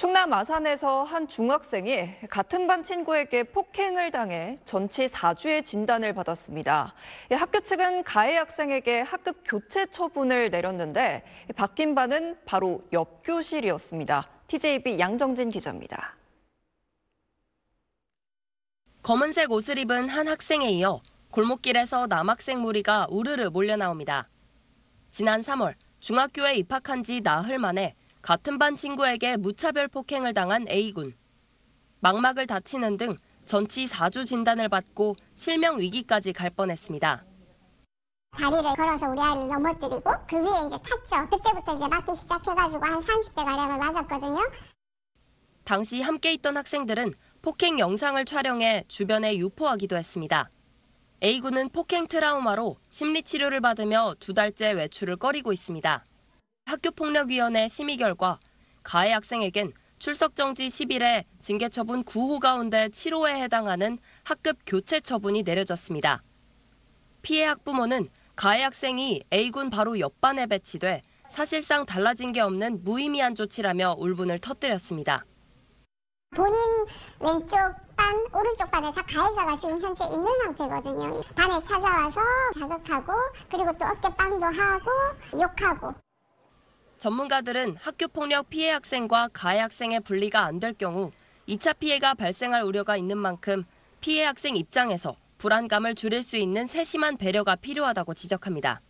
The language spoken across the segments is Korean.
충남 아산에서 한 중학생이 같은 반 친구에게 폭행을 당해 전치 4주의 진단을 받았습니다. 예, 학교 측은 가해 학생에게 학급 교체 처분을 내렸는데 바뀐 반은 바로 옆 교실이었습니다. TJB 양정진 기자입니다. 검은색 옷을 입은 한 학생에 이어 골목길에서 남학생 무리가 우르르 몰려 나옵니다. 지난 3월 중학교에 입학한 지 나흘 만에 같은 반 친구에게 무차별 폭행을 당한 A군. 망막을 다치는 등 전치 4주 진단을 받고 실명 위기까지 갈 뻔했습니다. 다리를 걸어서 우리 아이를 넘어뜨리고 그 위에 이제 탔죠. 그때부터 이제 맞기 시작해가지고 한 30대 가량을 맞았거든요. 당시 함께 있던 학생들은 폭행 영상을 촬영해 주변에 유포하기도 했습니다. A군은 폭행 트라우마로 심리치료를 받으며 두 달째 외출을 꺼리고 있습니다. 학교폭력위원회 심의 결과 가해 학생에겐 출석정지 10일에 징계처분 9호 가운데 7호에 해당하는 학급 교체 처분이 내려졌습니다. 피해 학부모는 가해 학생이 A군 바로 옆반에 배치돼 사실상 달라진 게 없는 무의미한 조치라며 울분을 터뜨렸습니다. 본인 왼쪽 반, 오른쪽 반에서 가해자가 지금 현재 있는 상태거든요. 반에 찾아와서 자극하고 그리고 또 어깨빵도 하고 욕하고 전문가들은 학교 폭력 피해 학생과 가해 학생의 분리가 안 될 경우 2차 피해가 발생할 우려가 있는 만큼 피해 학생 입장에서 불안감을 줄일 수 있는 세심한 배려가 필요하다고 지적합니다.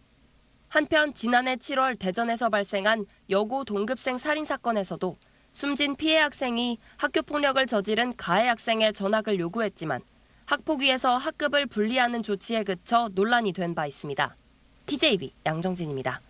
한편 지난해 7월 대전에서 발생한 여고 동급생 살인 사건에서도 숨진 피해 학생이 학교 폭력을 저지른 가해 학생의 전학을 요구했지만 학폭위에서 학급을 분리하는 조치에 그쳐 논란이 된 바 있습니다. TJB 양정진입니다.